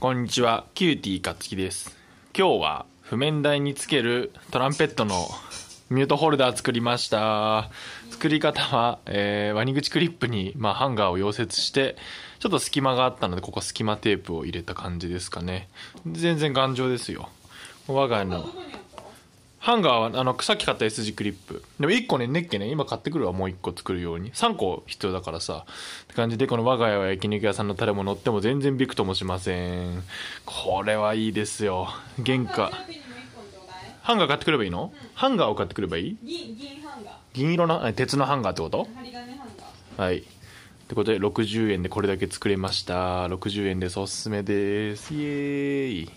こんにちは、キューティーかつきです。今日は譜面台につけるトランペットのミュートホルダー作りました。作り方は、えー、ワニ口クリップに、まあ、ハンガーを溶接して、ちょっと隙間があったので、ここ隙間テープを入れた感じですかね。全然頑丈ですよ。我が家のハンガーはあのさっき買った S 字クリップでも1個ねネッケね今買ってくるわもう1個作るように3個必要だからさって感じでこの我が家は焼肉屋さんのタレも乗っても全然びくともしませんこれはいいですよ原価ハンガー買ってくればいいの、うん、ハンガーを買ってくればいい銀ハンガー銀色の鉄のハンガーってこと針金ハンガーはいってことで60円でこれだけ作れました60円ですおすすめですイエーイ